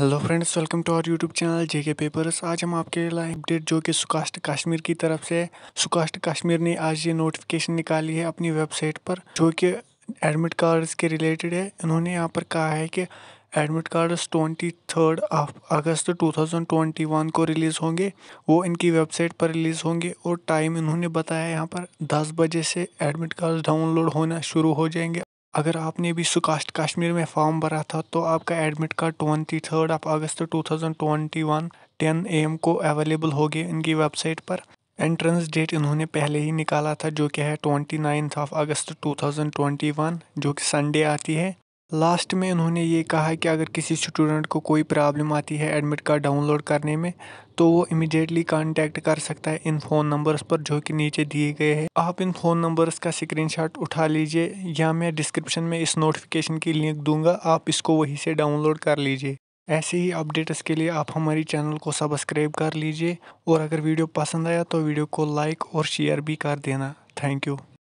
hello friends welcome to our YouTube channel JK papers आज हम आपके लाइव अपडेट जो कि सुकास्ट कश्मीर की तरफ से सुकास्ट कश्मीर ने आज ये नोटिफिकेशन निकाली है अपनी वेबसाइट पर जो कि एडमिट कार्ड्स के रिलेटेड है इन्होंने यहाँ पर कहा है कि admit cards twenty third of August one को रिलीज़ होंगे वो इनकी वेबसाइट पर रिलीज़ होंगे और टाइम इन्होंने बताया यहाँ पर दस बजे से एडमिट कार्ड डाउनलोड होना शुरू हो जाएंगे अगर आपने भी सुकास्ट कश्मीर में फॉर्म भरा था तो आपका admit card twenty third of August two thousand twenty one ten AM को अवेलेबल हो गया इनकी वेबसाइट पर एंट्रेंस डेट इन्होंने पहले ही निकाला था जो कि है twenty ninth of August two thousand twenty one जो कि संडे आती है लास्ट में उन्होंने ये कहा कि अगर किसी स्टूडेंट को कोई प्रॉब्लम आती है एडमिट कार्ड डाउनलोड करने में तो वो इमिडिएटली कांटेक्ट कर सकता है इन फ़ोन नंबर्स पर जो कि नीचे दिए गए हैं आप इन फ़ोन नंबर्स का स्क्रीनशॉट उठा लीजिए या मैं डिस्क्रिप्शन में इस नोटिफिकेशन की लिंक दूंगा आप इसको वहीं से डाउनलोड कर लीजिए ऐसे ही अपडेट्स के लिए आप हमारी चैनल को सब्सक्राइब कर लीजिए और अगर वीडियो पसंद आया तो वीडियो को लाइक और शेयर भी कर देना थैंक यू